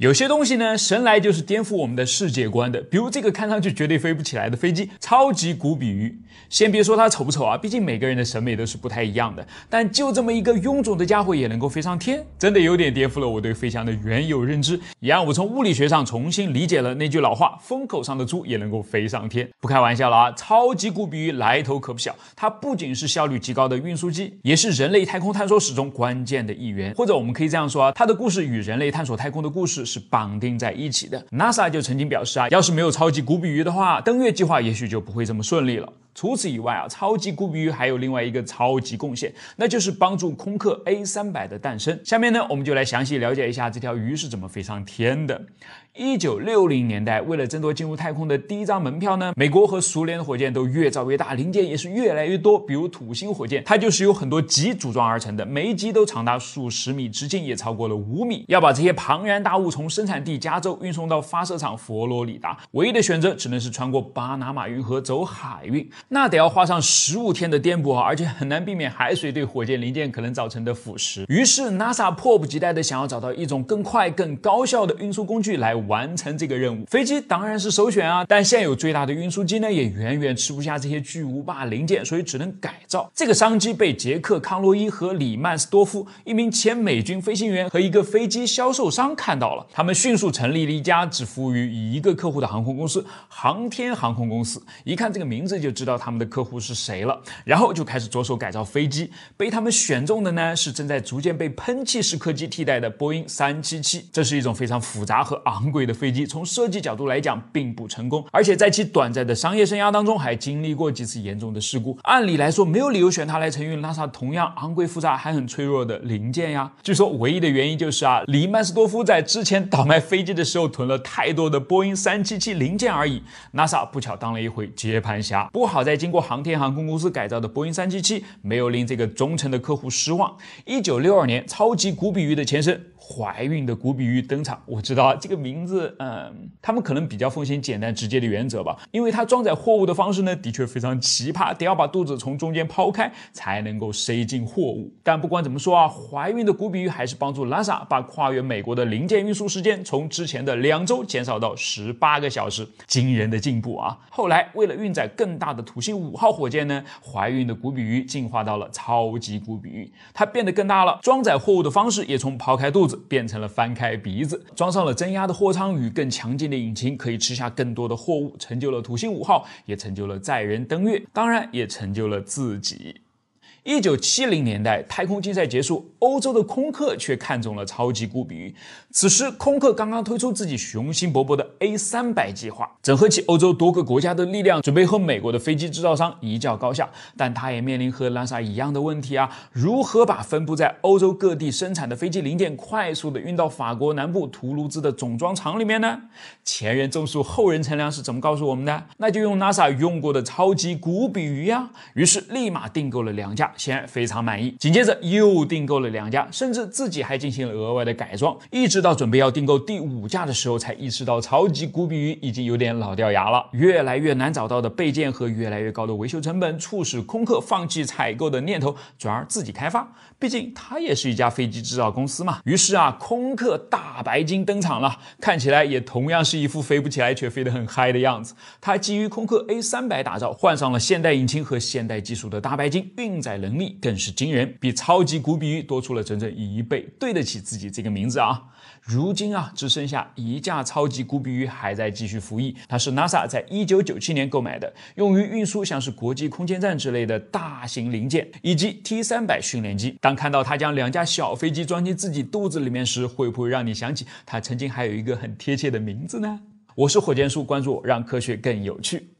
有些东西呢，神来就是颠覆我们的世界观的。比如这个看上去绝对飞不起来的飞机，超级古比鱼。先别说它丑不丑啊，毕竟每个人的审美都是不太一样的。但就这么一个臃肿的家伙也能够飞上天，真的有点颠覆了我对飞翔的原有认知，也让我从物理学上重新理解了那句老话：风口上的猪也能够飞上天。不开玩笑了啊，超级古比鱼来头可不小。它不仅是效率极高的运输机，也是人类太空探索史中关键的一员。或者我们可以这样说啊，它的故事与人类探索太空的故事。是绑定在一起的。NASA 就曾经表示啊，要是没有超级古比鱼的话，登月计划也许就不会这么顺利了。除此以外啊，超级咕比鱼还有另外一个超级贡献，那就是帮助空客 A300 的诞生。下面呢，我们就来详细了解一下这条鱼是怎么飞上天的。一九六零年代，为了争夺进入太空的第一张门票呢，美国和苏联的火箭都越造越大，零件也是越来越多。比如土星火箭，它就是由很多级组装而成的，每一级都长达数十米，直径也超过了五米。要把这些庞然大物从生产地加州运送到发射场佛罗里达，唯一的选择只能是穿过巴拿马运河走海运。那得要花上十五天的颠簸啊，而且很难避免海水对火箭零件可能造成的腐蚀。于是 NASA 迫不及待地想要找到一种更快、更高效的运输工具来完成这个任务。飞机当然是首选啊，但现有最大的运输机呢，也远远吃不下这些巨无霸零件，所以只能改造。这个商机被杰克·康洛伊和里曼斯多夫，一名前美军飞行员和一个飞机销售商看到了。他们迅速成立了一家只服务于一个客户的航空公司——航天航空公司。一看这个名字就知道。到他们的客户是谁了，然后就开始着手改造飞机。被他们选中的呢是正在逐渐被喷气式客机替代的波音三七七，这是一种非常复杂和昂贵的飞机，从设计角度来讲并不成功，而且在其短暂的商业生涯当中还经历过几次严重的事故。按理来说没有理由选它来承运拉萨同样昂贵复杂还很脆弱的零件呀。据说唯一的原因就是啊，黎曼斯多夫在之前倒卖飞机的时候囤了太多的波音三七七零件而已，NASA 不巧当了一回接盘侠。不过好。好在经过航天航空公司改造的波音三七七没有令这个忠诚的客户失望。一九六二年，超级古比鱼的前身。怀孕的古比鱼登场，我知道啊，这个名字。嗯，他们可能比较奉行简单直接的原则吧，因为它装载货物的方式呢，的确非常奇葩，得要把肚子从中间抛开才能够塞进货物。但不管怎么说啊，怀孕的古比鱼还是帮助拉萨把跨越美国的零件运输时间从之前的两周减少到十八个小时，惊人的进步啊！后来为了运载更大的土星五号火箭呢，怀孕的古比鱼进化到了超级古比鱼，它变得更大了，装载货物的方式也从抛开肚子。变成了翻开鼻子，装上了增压的货舱与更强劲的引擎，可以吃下更多的货物，成就了土星五号，也成就了载人登月，当然也成就了自己。一九七零年代，太空竞赛结束，欧洲的空客却看中了超级古比鱼。此时，空客刚刚推出自己雄心勃勃的 A 三百计划，整合起欧洲多个国家的力量，准备和美国的飞机制造商一较高下。但他也面临和 NASA 一样的问题啊，如何把分布在欧洲各地生产的飞机零件快速的运到法国南部图卢兹的总装厂里面呢？前人种树，后人乘凉是怎么告诉我们的？那就用 NASA 用过的超级古比鱼呀。于是，立马订购了两架。显然非常满意，紧接着又订购了两架，甚至自己还进行了额外的改装，一直到准备要订购第五架的时候，才意识到超级古比鱼已经有点老掉牙了。越来越难找到的备件和越来越高的维修成本，促使空客放弃采购的念头，转而自己开发。毕竟它也是一家飞机制造公司嘛。于是啊，空客大白鲸登场了，看起来也同样是一副飞不起来却飞得很嗨的样子。它基于空客 A300 打造，换上了现代引擎和现代技术的大白鲸，运载。能力更是惊人，比超级古比鱼多出了整整一倍，对得起自己这个名字啊！如今啊，只剩下一架超级古比鱼还在继续服役，它是 NASA 在1997年购买的，用于运输像是国际空间站之类的大型零件以及 T 三百训练机。当看到它将两架小飞机装进自己肚子里面时，会不会让你想起它曾经还有一个很贴切的名字呢？我是火箭叔，关注我，让科学更有趣。